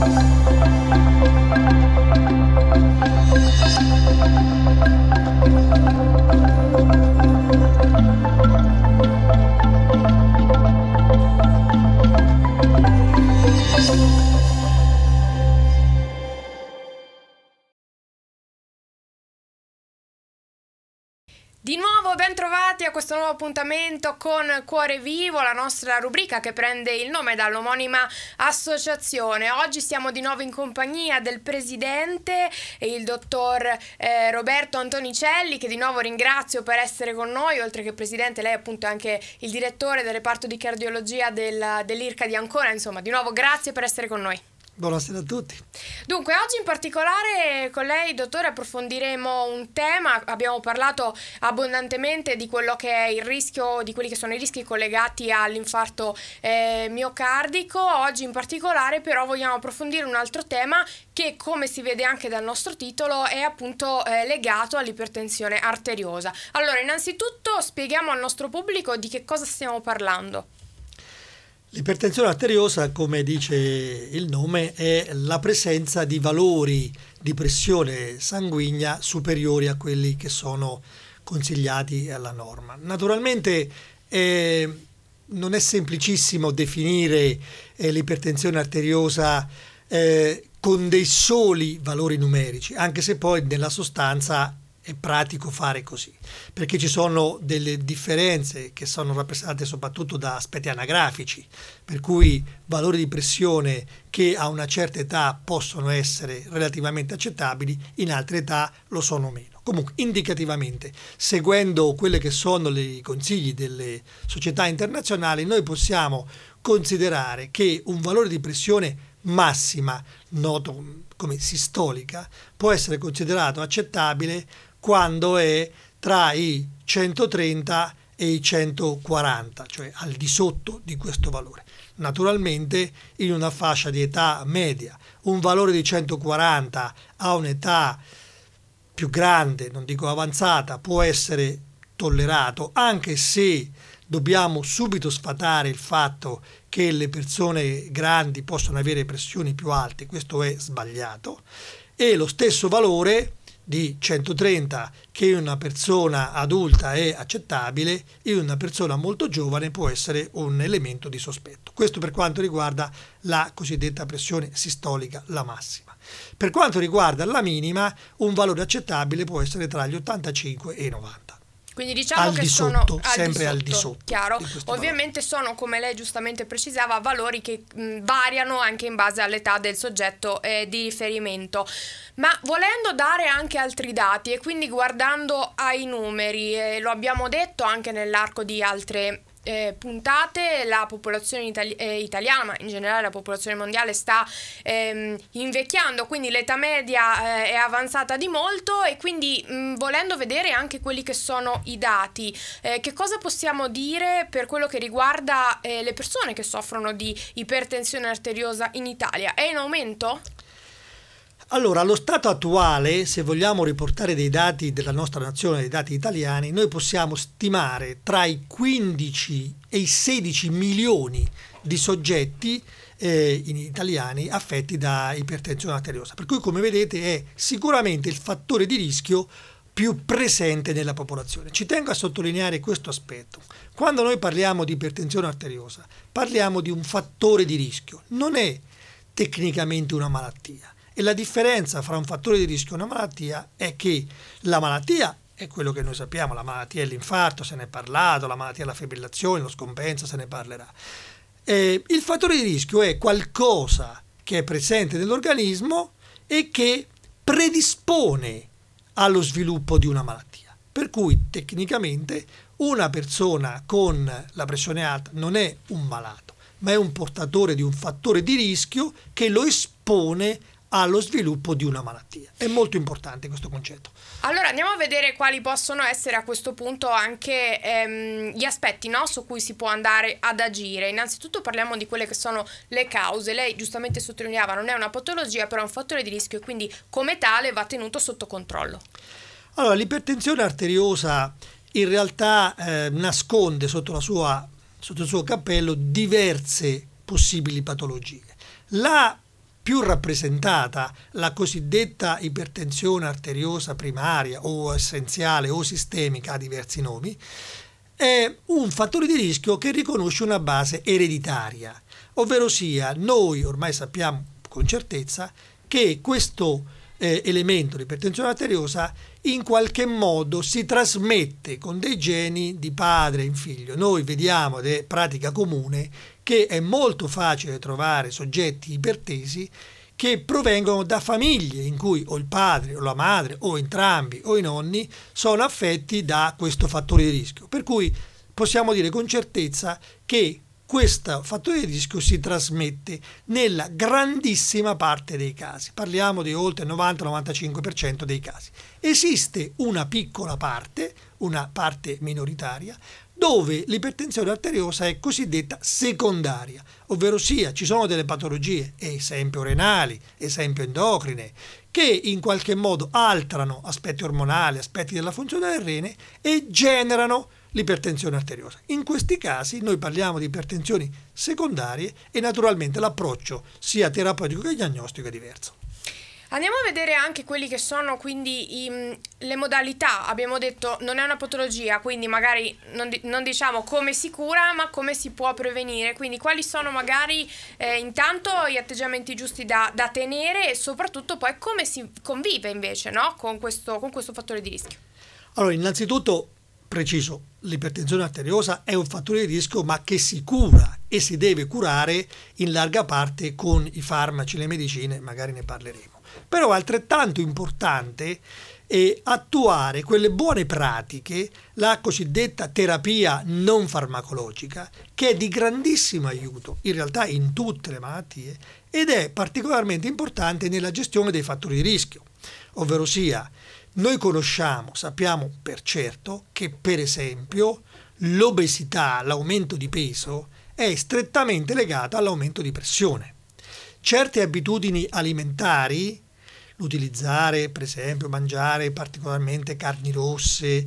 Thank you. nuovo, bentrovati a questo nuovo appuntamento con Cuore Vivo, la nostra rubrica che prende il nome dall'omonima associazione. Oggi siamo di nuovo in compagnia del presidente, il dottor eh, Roberto Antonicelli, che di nuovo ringrazio per essere con noi, oltre che presidente, lei appunto è anche il direttore del reparto di cardiologia del, dell'IRCA di Ancona, insomma, di nuovo grazie per essere con noi. Buonasera a tutti. Dunque, oggi in particolare con lei, dottore, approfondiremo un tema. Abbiamo parlato abbondantemente di quello che è il rischio, di quelli che sono i rischi collegati all'infarto eh, miocardico. Oggi in particolare, però, vogliamo approfondire un altro tema che, come si vede anche dal nostro titolo, è appunto eh, legato all'ipertensione arteriosa. Allora, innanzitutto spieghiamo al nostro pubblico di che cosa stiamo parlando. L'ipertensione arteriosa, come dice il nome, è la presenza di valori di pressione sanguigna superiori a quelli che sono consigliati alla norma. Naturalmente eh, non è semplicissimo definire eh, l'ipertensione arteriosa eh, con dei soli valori numerici, anche se poi nella sostanza è pratico fare così, perché ci sono delle differenze che sono rappresentate soprattutto da aspetti anagrafici, per cui valori di pressione che a una certa età possono essere relativamente accettabili, in altre età lo sono meno. Comunque, indicativamente, seguendo quelli che sono i consigli delle società internazionali, noi possiamo considerare che un valore di pressione massima, noto come sistolica, può essere considerato accettabile quando è tra i 130 e i 140, cioè al di sotto di questo valore. Naturalmente in una fascia di età media, un valore di 140 a un'età più grande, non dico avanzata, può essere tollerato, anche se dobbiamo subito sfatare il fatto che le persone grandi possono avere pressioni più alte, questo è sbagliato, e lo stesso valore di 130 che in una persona adulta è accettabile, in una persona molto giovane può essere un elemento di sospetto. Questo per quanto riguarda la cosiddetta pressione sistolica, la massima. Per quanto riguarda la minima, un valore accettabile può essere tra gli 85 e i 90. Quindi diciamo al che di sono sotto, al sempre di sotto, al di sotto. Chiaro. Di Ovviamente valori. sono, come lei giustamente precisava, valori che mh, variano anche in base all'età del soggetto eh, di riferimento. Ma volendo dare anche altri dati e quindi guardando ai numeri, eh, lo abbiamo detto anche nell'arco di altre eh, puntate la popolazione itali- eh, italiana, ma in generale la popolazione mondiale sta ehm, invecchiando, quindi l'età media eh, è avanzata di molto e quindi mh, mm, volendo vedere anche quelli che sono i dati, eh, che cosa possiamo dire per quello che riguarda eh, le persone che soffrono di ipertensione arteriosa in Italia? È in aumento? Allora, allo stato attuale, se vogliamo riportare dei dati della nostra nazione, dei dati italiani, noi possiamo stimare tra i 15 e i 16 milioni di soggetti eh, italiani affetti da ipertensione arteriosa. Per cui, come vedete, è sicuramente il fattore di rischio più presente nella popolazione. Ci tengo a sottolineare questo aspetto. Quando noi parliamo di ipertensione arteriosa, parliamo di un fattore di rischio, non è tecnicamente una malattia e la differenza fra un fattore di rischio e una malattia è che la malattia è quello che noi sappiamo, la malattia è l'infarto, se ne è parlato, la malattia è la fibrillazione, lo scompensa, se ne parlerà. Eh, il fattore di rischio è qualcosa che è presente nell'organismo e che predispone allo sviluppo di una malattia. Per cui tecnicamente una persona con la pressione alta non è un malato, ma è un portatore di un fattore di rischio che lo espone allo sviluppo di una malattia. È molto importante questo concetto. Allora andiamo a vedere quali possono essere a questo punto anche ehm, gli aspetti no, su cui si può andare ad agire. Innanzitutto parliamo di quelle che sono le cause. Lei giustamente sottolineava non è una patologia però è un fattore di rischio e quindi come tale va tenuto sotto controllo. Allora l'ipertensione arteriosa in realtà eh, nasconde sotto, sua, sotto il suo cappello diverse possibili patologie. La più rappresentata la cosiddetta ipertensione arteriosa primaria o essenziale o sistemica, ha diversi nomi, è un fattore di rischio che riconosce una base ereditaria, ovvero sia noi ormai sappiamo con certezza che questo eh, elemento di ipertensione arteriosa in qualche modo si trasmette con dei geni di padre in figlio. Noi vediamo, ed è pratica comune, che è molto facile trovare soggetti ipertesi che provengono da famiglie in cui o il padre o la madre o entrambi o i nonni sono affetti da questo fattore di rischio. Per cui possiamo dire con certezza che questo fattore di rischio si trasmette nella grandissima parte dei casi, parliamo di oltre il 90-95% dei casi. Esiste una piccola parte, una parte minoritaria, dove l'ipertensione arteriosa è cosiddetta secondaria, ovvero sia ci sono delle patologie, esempio renali, esempio endocrine, che in qualche modo altrano aspetti ormonali, aspetti della funzione del rene e generano l'ipertensione arteriosa. In questi casi noi parliamo di ipertensioni secondarie e naturalmente l'approccio sia terapeutico che diagnostico è diverso. Andiamo a vedere anche quelli che sono quindi i, mm, le modalità. Abbiamo detto non è una patologia, quindi magari non, non, diciamo come si cura, ma come si può prevenire. Quindi quali sono magari eh, intanto gli atteggiamenti giusti da, da, tenere e soprattutto poi come si convive invece no? con, questo, con questo fattore di rischio. Allora, innanzitutto preciso, l'ipertensione arteriosa è un fattore di rischio ma che si cura e si deve curare in larga parte con i farmaci, le medicine, magari ne parleremo. Però è altrettanto importante eh, attuare quelle buone pratiche, la cosiddetta terapia non farmacologica, che è di grandissimo aiuto in realtà in tutte le malattie ed è particolarmente importante nella gestione dei fattori di rischio, ovvero sia noi conosciamo, sappiamo per certo che per esempio l'obesità, l'aumento di peso, è strettamente legata all'aumento di pressione certe abitudini alimentari, l'utilizzare per esempio mangiare particolarmente carni rosse,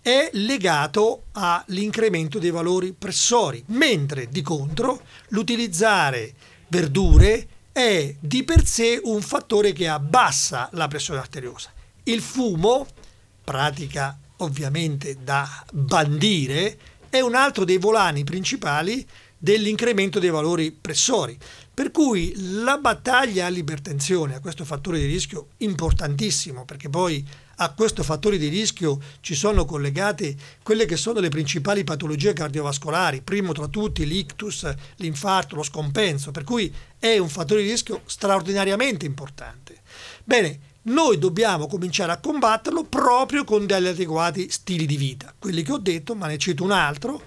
è legato all'incremento dei valori pressori, mentre di contro l'utilizzare verdure è di per sé un fattore che abbassa la pressione arteriosa. Il fumo, pratica ovviamente da bandire, è un altro dei volani principali dell'incremento dei valori pressori. Per cui la battaglia all'ipertensione, a questo fattore di rischio importantissimo, perché poi a questo fattore di rischio ci sono collegate quelle che sono le principali patologie cardiovascolari, primo tra tutti l'ictus, l'infarto, lo scompenso, per cui è un fattore di rischio straordinariamente importante. Bene, noi dobbiamo cominciare a combatterlo proprio con degli adeguati stili di vita, quelli che ho detto, ma ne cito un altro,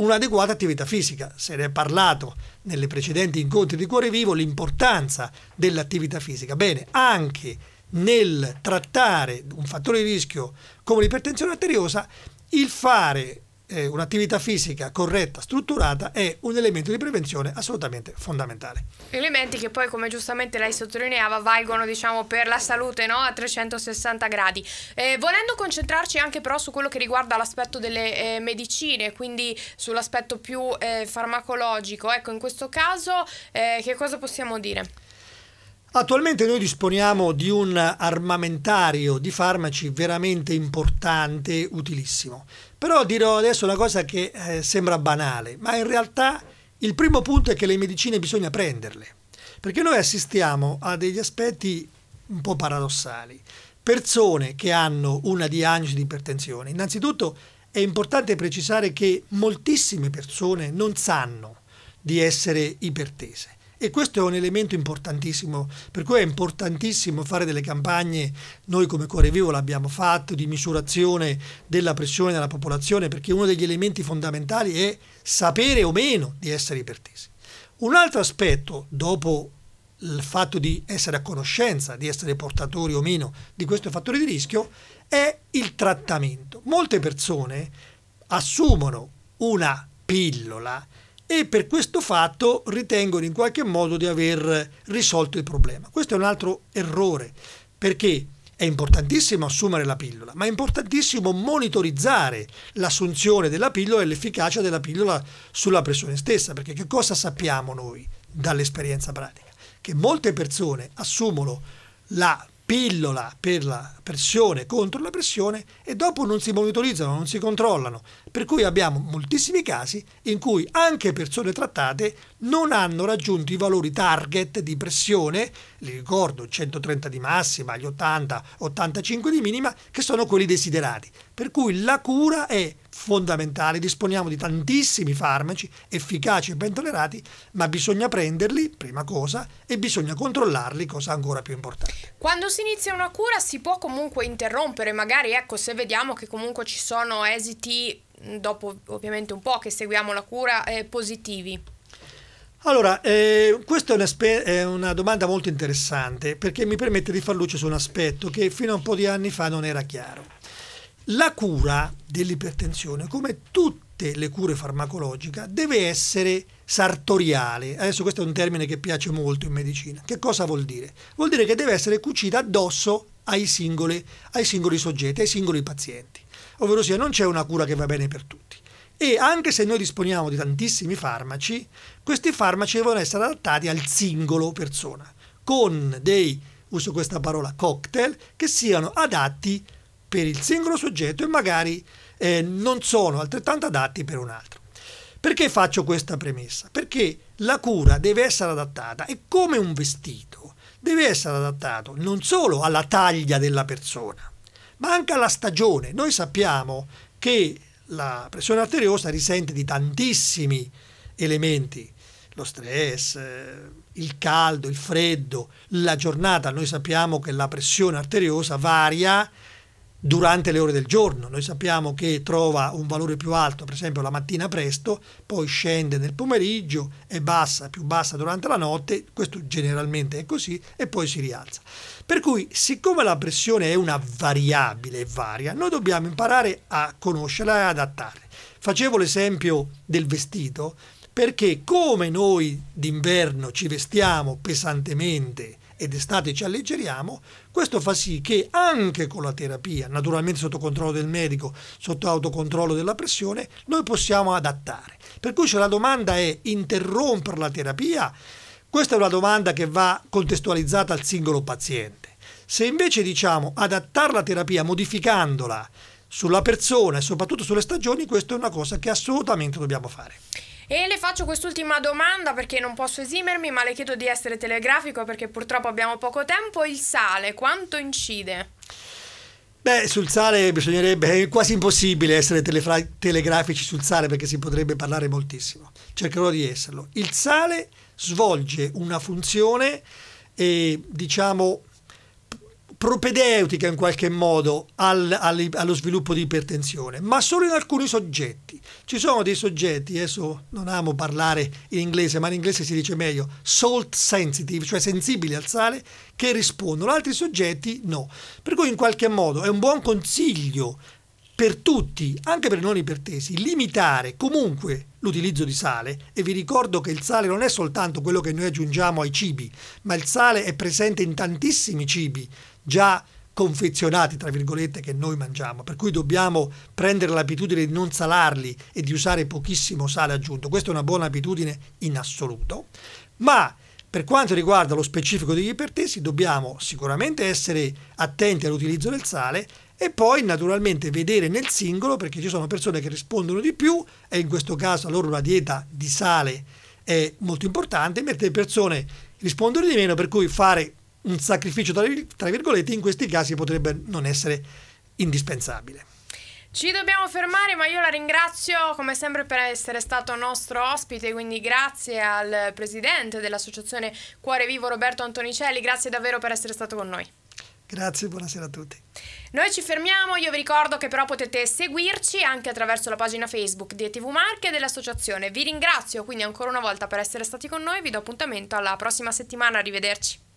un'adeguata attività fisica. Se ne è parlato nelle precedenti incontri di Cuore Vivo l'importanza dell'attività fisica. Bene, anche nel trattare un fattore di rischio come l'ipertensione arteriosa, il fare eh, un'attività fisica corretta, strutturata è un elemento di prevenzione assolutamente fondamentale. Elementi che poi, come giustamente lei sottolineava, valgono diciamo, per la salute no? a 360 gradi. Eh, volendo concentrarci anche però su quello che riguarda l'aspetto delle eh, medicine, quindi sull'aspetto più eh, farmacologico, ecco in questo caso eh, che cosa possiamo dire? Attualmente noi disponiamo di un armamentario di farmaci veramente importante, utilissimo. Però dirò adesso una cosa che eh, sembra banale, ma in realtà il primo punto è che le medicine bisogna prenderle, perché noi assistiamo a degli aspetti un po' paradossali. Persone che hanno una diagnosi di ipertensione, innanzitutto è importante precisare che moltissime persone non sanno di essere ipertese e questo è un elemento importantissimo, per cui è importantissimo fare delle campagne, noi come Cuore Vivo l'abbiamo fatto, di misurazione della pressione della popolazione, perché uno degli elementi fondamentali è sapere o meno di essere ipertesi. Un altro aspetto, dopo il fatto di essere a conoscenza, di essere portatori o meno di questo fattore di rischio, è il trattamento. Molte persone assumono una pillola e per questo fatto ritengono in qualche modo di aver risolto il problema. Questo è un altro errore perché è importantissimo assumere la pillola, ma è importantissimo monitorizzare l'assunzione della pillola e l'efficacia della pillola sulla pressione stessa, perché che cosa sappiamo noi dall'esperienza pratica? Che molte persone assumono la pillola per la pressione contro la pressione e dopo non si monitorizzano, non si controllano. Per cui abbiamo moltissimi casi in cui anche persone trattate non hanno raggiunto i valori target di pressione, li ricordo 130 di massima, gli 80, 85 di minima, che sono quelli desiderati. Per cui la cura è fondamentale, disponiamo di tantissimi farmaci efficaci e ben tollerati, ma bisogna prenderli, prima cosa, e bisogna controllarli, cosa ancora più importante. Quando si inizia una cura si può comunque interrompere, magari ecco se vediamo che comunque ci sono esiti dopo ovviamente un po' che seguiamo la cura eh, positivi. Allora, eh, questa è una, è una, domanda molto interessante perché mi permette di far luce su un aspetto che fino a un po' di anni fa non era chiaro. La cura dell'ipertensione, come tutte le cure farmacologiche, deve essere sartoriale. Adesso questo è un termine che piace molto in medicina. Che cosa vuol dire? Vuol dire che deve essere cucita addosso ai singoli, ai singoli soggetti, ai singoli pazienti. Ovvero sia, non c'è una cura che va bene per tutti. E anche se noi disponiamo di tantissimi farmaci, questi farmaci devono essere adattati al singolo persona, con dei, uso questa parola, cocktail, che siano adatti per il singolo soggetto e magari eh, non sono altrettanto adatti per un altro. Perché faccio questa premessa? Perché la cura deve essere adattata, e come un vestito, deve essere adattato non solo alla taglia della persona, ma anche alla stagione. Noi sappiamo che la pressione arteriosa risente di tantissimi elementi, lo stress, eh, il caldo, il freddo, la giornata. Noi sappiamo che la pressione arteriosa varia durante le ore del giorno. Noi sappiamo che trova un valore più alto, per esempio la mattina presto, poi scende nel pomeriggio, è bassa, più bassa durante la notte, questo generalmente è così, e poi si rialza. Per cui, siccome la pressione è una variabile e varia, noi dobbiamo imparare a conoscerla e adattare. Facevo l'esempio del vestito, perché come noi d'inverno ci vestiamo pesantemente ed estate ci alleggeriamo, questo fa sì che anche con la terapia, naturalmente sotto controllo del medico, sotto autocontrollo della pressione, noi possiamo adattare. Per cui se la domanda è interrompere la terapia, questa è una domanda che va contestualizzata al singolo paziente. Se invece diciamo adattare la terapia modificandola sulla persona e soprattutto sulle stagioni, questa è una cosa che assolutamente dobbiamo fare. E le faccio quest'ultima domanda perché non posso esimermi, ma le chiedo di essere telegrafico perché purtroppo abbiamo poco tempo. Il sale quanto incide? Beh, sul sale bisognerebbe, è quasi impossibile essere telegrafici sul sale perché si potrebbe parlare moltissimo. Cercherò di esserlo. Il sale svolge una funzione eh, diciamo propedeutica in qualche modo al, al, allo sviluppo di ipertensione, ma solo in alcuni soggetti. Ci sono dei soggetti, adesso non amo parlare in inglese, ma in inglese si dice meglio, salt sensitive, cioè sensibili al sale, che rispondono, altri soggetti no. Per cui in qualche modo è un buon consiglio per tutti, anche per non ipertesi, limitare comunque l'utilizzo di sale e vi ricordo che il sale non è soltanto quello che noi aggiungiamo ai cibi, ma il sale è presente in tantissimi cibi già confezionati, tra virgolette, che noi mangiamo, per cui dobbiamo prendere l'abitudine di non salarli e di usare pochissimo sale aggiunto. Questa è una buona abitudine in assoluto, ma per quanto riguarda lo specifico degli ipertesi dobbiamo sicuramente essere attenti all'utilizzo del sale e poi naturalmente vedere nel singolo perché ci sono persone che rispondono di più e in questo caso loro la dieta di sale è molto importante, mentre le persone rispondono di meno, per cui fare un sacrificio tra virgolette in questi casi potrebbe non essere indispensabile. Ci dobbiamo fermare, ma io la ringrazio come sempre per essere stato nostro ospite, quindi grazie al presidente dell'associazione Cuore Vivo Roberto Antonicelli, grazie davvero per essere stato con noi. Grazie, buonasera a tutti. Noi ci fermiamo, io vi ricordo che però potete seguirci anche attraverso la pagina Facebook di ETV Marche e dell'associazione. Vi ringrazio quindi ancora una volta per essere stati con noi, vi do appuntamento alla prossima settimana, arrivederci.